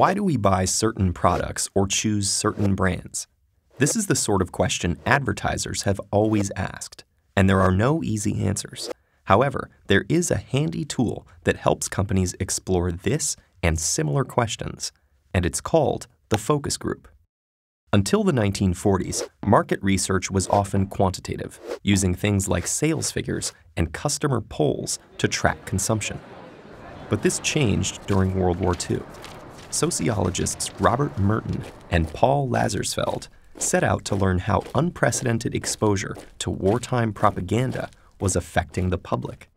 Why do we buy certain products or choose certain brands? This is the sort of question advertisers have always asked, and there are no easy answers. However, there is a handy tool that helps companies explore this and similar questions, and it's called the focus group. Until the 1940s, market research was often quantitative, using things like sales figures and customer polls to track consumption. But this changed during World War II sociologists Robert Merton and Paul Lazarsfeld set out to learn how unprecedented exposure to wartime propaganda was affecting the public.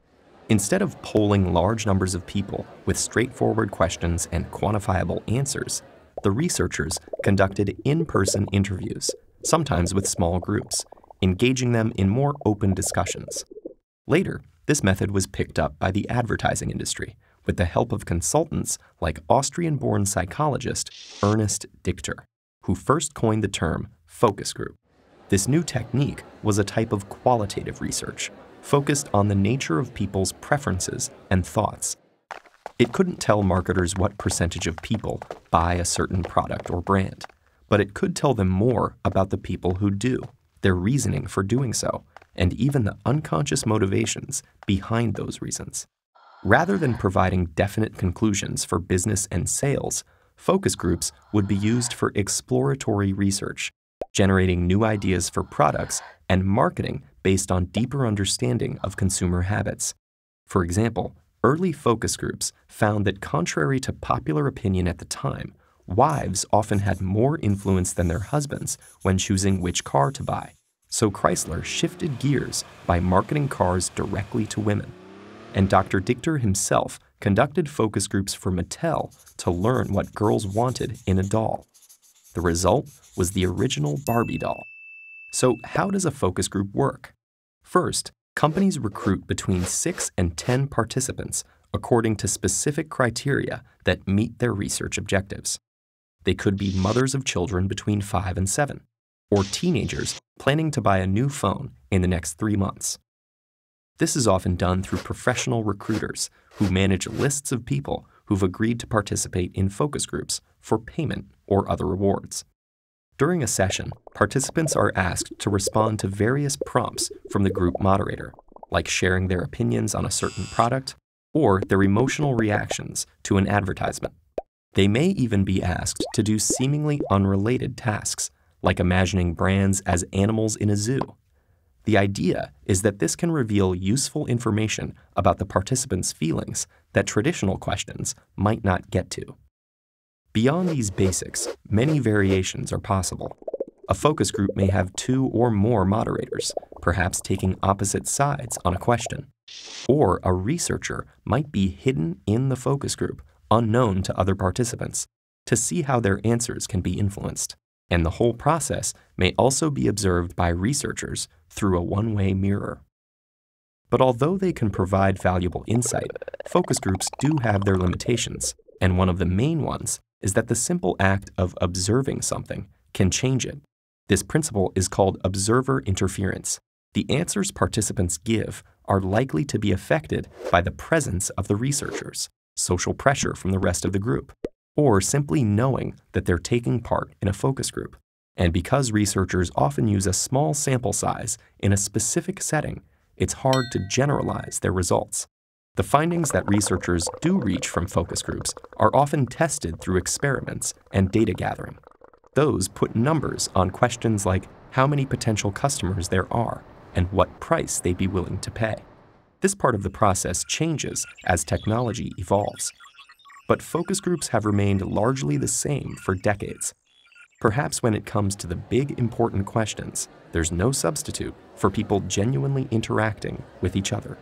Instead of polling large numbers of people with straightforward questions and quantifiable answers, the researchers conducted in-person interviews, sometimes with small groups, engaging them in more open discussions. Later, this method was picked up by the advertising industry, with the help of consultants like Austrian-born psychologist Ernest Dichter, who first coined the term focus group. This new technique was a type of qualitative research focused on the nature of people's preferences and thoughts. It couldn't tell marketers what percentage of people buy a certain product or brand, but it could tell them more about the people who do, their reasoning for doing so, and even the unconscious motivations behind those reasons. Rather than providing definite conclusions for business and sales, focus groups would be used for exploratory research, generating new ideas for products and marketing based on deeper understanding of consumer habits. For example, early focus groups found that contrary to popular opinion at the time, wives often had more influence than their husbands when choosing which car to buy. So Chrysler shifted gears by marketing cars directly to women and Dr. Dichter himself conducted focus groups for Mattel to learn what girls wanted in a doll. The result was the original Barbie doll. So how does a focus group work? First, companies recruit between 6 and 10 participants according to specific criteria that meet their research objectives. They could be mothers of children between 5 and 7, or teenagers planning to buy a new phone in the next three months. This is often done through professional recruiters who manage lists of people who've agreed to participate in focus groups for payment or other rewards. During a session, participants are asked to respond to various prompts from the group moderator, like sharing their opinions on a certain product or their emotional reactions to an advertisement. They may even be asked to do seemingly unrelated tasks, like imagining brands as animals in a zoo the idea is that this can reveal useful information about the participant's feelings that traditional questions might not get to. Beyond these basics, many variations are possible. A focus group may have two or more moderators, perhaps taking opposite sides on a question. Or a researcher might be hidden in the focus group, unknown to other participants, to see how their answers can be influenced and the whole process may also be observed by researchers through a one-way mirror. But although they can provide valuable insight, focus groups do have their limitations, and one of the main ones is that the simple act of observing something can change it. This principle is called observer interference. The answers participants give are likely to be affected by the presence of the researchers, social pressure from the rest of the group, or simply knowing that they're taking part in a focus group. And because researchers often use a small sample size in a specific setting, it's hard to generalize their results. The findings that researchers do reach from focus groups are often tested through experiments and data gathering. Those put numbers on questions like how many potential customers there are and what price they'd be willing to pay. This part of the process changes as technology evolves, but focus groups have remained largely the same for decades. Perhaps when it comes to the big important questions, there's no substitute for people genuinely interacting with each other.